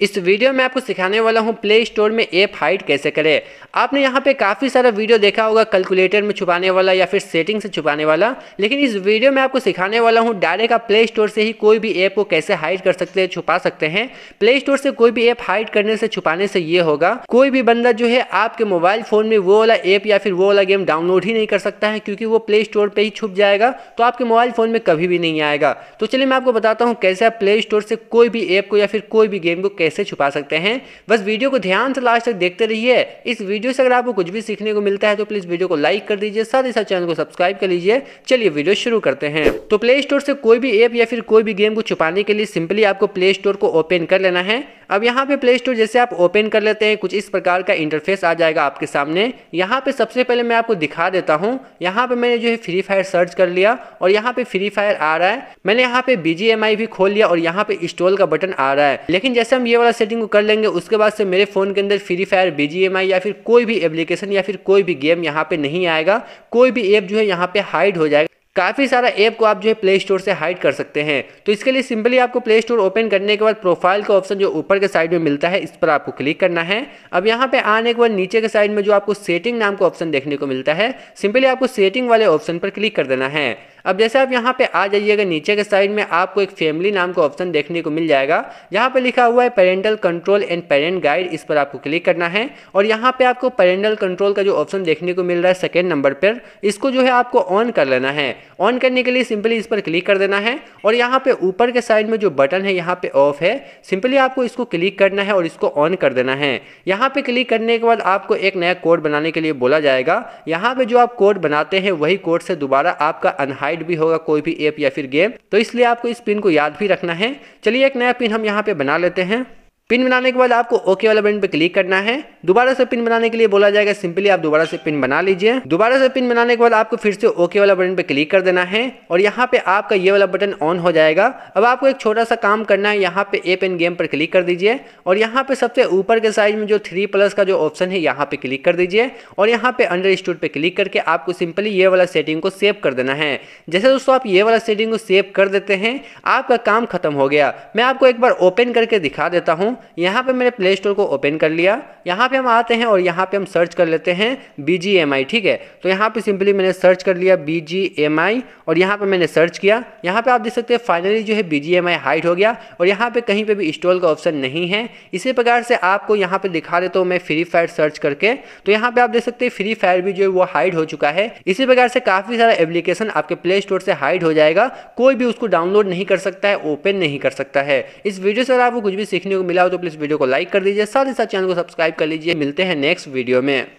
इस वीडियो में आपको सिखाने वाला हूँ प्ले स्टोर में ऐप हाइड कैसे करें आपने यहाँ पे काफ़ी सारा वीडियो देखा होगा कैलकुलेटर में छुपाने वाला या फिर सेटिंग से छुपाने वाला लेकिन इस वीडियो में आपको सिखाने वाला हूँ डायरेक्ट आप प्ले स्टोर से ही कोई भी ऐप को कैसे हाइड कर सकते हैं छुपा सकते हैं प्ले स्टोर से कोई भी ऐप हाइड करने से छुपाने से ये होगा कोई भी बंदा जो है आपके मोबाइल फ़ोन में वो वाला ऐप या फिर वो वाला गेम डाउनलोड ही नहीं कर सकता है क्योंकि वो प्ले स्टोर पर ही छुप जाएगा तो आपके मोबाइल फ़ोन में कभी भी नहीं आएगा तो चलिए मैं आपको बताता हूँ कैसे आप प्ले स्टोर से कोई भी ऐप को या फिर कोई भी गेम को कैसे से छुपा सकते हैं बस वीडियो को ध्यान से लास्ट तक देखते रहिए इस वीडियो से अगर आपको कुछ भी सीखने को मिलता है तो प्लीज़ वीडियो को लाइक कर दीजिए साथ ही साथ चैनल को सब्सक्राइब कर लीजिए चलिए वीडियो शुरू करते हैं तो प्ले स्टोर से कोई भी एप या फिर कोई भी गेम को छुपाने के लिए सिंपली आपको प्ले स्टोर को ओपन कर लेना है अब यहाँ पे प्ले स्टोर जैसे आप ओपन कर लेते हैं कुछ इस प्रकार का इंटरफेस आ जाएगा आपके सामने यहाँ पे सबसे पहले मैं आपको दिखा देता हूँ यहाँ पे मैंने जो है फ्री फायर सर्च कर लिया और यहाँ पे फ्री फायर आ रहा है मैंने यहाँ पे बीजीएमआई भी खोल लिया और यहाँ पे इंस्टॉल का बटन आ रहा है लेकिन जैसे हम ये वाला सेटिंग को कर लेंगे उसके बाद से मेरे फोन के अंदर फ्री फायर बीजीएमआई या फिर कोई भी एप्लीकेशन या फिर कोई भी गेम यहाँ पे नहीं आएगा कोई भी ऐप जो है यहाँ पे हाइड हो जाएगा काफ़ी सारा ऐप को आप जो है प्ले स्टोर से हाइड कर सकते हैं तो इसके लिए सिंपली आपको प्ले स्टोर ओपन करने के बाद प्रोफाइल का ऑप्शन जो ऊपर के साइड में मिलता है इस पर आपको क्लिक करना है अब यहाँ पे आने के बाद नीचे के साइड में जो आपको सेटिंग नाम का ऑप्शन देखने को मिलता है सिंपली आपको सेटिंग वाले ऑप्शन पर क्लिक कर देना है अब जैसे आप यहाँ पे आ जाइएगा नीचे के साइड में आपको एक फैमिली नाम का ऑप्शन देखने को मिल जाएगा यहाँ पे लिखा हुआ है parental control and parent guide इस पर आपको क्लिक करना है और यहाँ पे आपको पेरेंटल कंट्रोल का जो ऑप्शन देखने को मिल रहा है सेकेंड नंबर पर इसको जो है आपको ऑन कर लेना है ऑन करने के लिए सिंपली इस पर क्लिक कर देना है और यहाँ पे ऊपर के साइड में जो बटन है यहाँ पे ऑफ है सिंपली आपको इसको क्लिक करना है और इसको ऑन कर देना है यहाँ पे क्लिक करने के बाद आपको एक नया कोड बनाने के लिए बोला जाएगा यहाँ पे जो आप कोड बनाते हैं वही कोड से दोबारा आपका अनहाइड साइट भी होगा कोई भी ऐप या फिर गेम तो इसलिए आपको इस पिन को याद भी रखना है चलिए एक नया पिन हम यहाँ पे बना लेते हैं पिन बनाने के बाद आपको ओके वाला बटन पर क्लिक करना है दोबारा से पिन बनाने के लिए बोला जाएगा सिंपली आप दोबारा से पिन बना लीजिए दोबारा से पिन बनाने के बाद आपको फिर से ओके वाला बटन पर क्लिक कर देना है और यहाँ पे आपका ये वाला बटन ऑन हो जाएगा अब आपको एक छोटा सा काम करना है यहाँ पे ए पेन गेम पर क्लिक कर दीजिए और यहाँ पे सबसे ऊपर के साइज में जो थ्री प्लस का जो ऑप्शन है यहाँ पे क्लिक कर दीजिए और यहाँ पे अंडर स्टूड पे क्लिक करके आपको सिंपली ये वाला सेटिंग को सेव कर देना है जैसे दोस्तों आप ये वाला सेटिंग को सेव कर देते हैं आपका काम खत्म हो गया मैं आपको एक बार ओपन करके दिखा देता हूँ यहाँ पे मैंने प्ले स्टोर को ओपन कर लिया यहाँ पे हम आते हैं और यहाँ पे हम सर्च कर लेते हैं बी ठीक है तो यहाँ पे सिंपली मैंने सर्च कर लिया बी और यहाँ पे मैंने सर्च किया यहाँ पे आप देख सकते हैं फाइनली जो है बी हाइट हो गया और यहाँ पे कहीं पे भी इंस्टॉल का ऑप्शन नहीं है इसी प्रकार से आपको यहाँ पे दिखा देता हूँ मैं फ्री फायर सर्च करके तो यहाँ पे आप देख सकते हैं फ्री फायर भी जो है वो हाइड हो चुका है इसी प्रकार से काफ़ी सारा एप्लीकेशन आपके प्ले स्टोर से हाइड हो जाएगा कोई भी उसको डाउनलोड नहीं कर सकता है ओपन नहीं कर सकता है इस वीडियो से आपको कुछ भी सीखने को मिला हो तो प्लीज़ वीडियो को लाइक कर दीजिए साथ ही साथ चैनल को सब्सक्राइब कर लीजिए मिलते हैं नेक्स्ट वीडियो में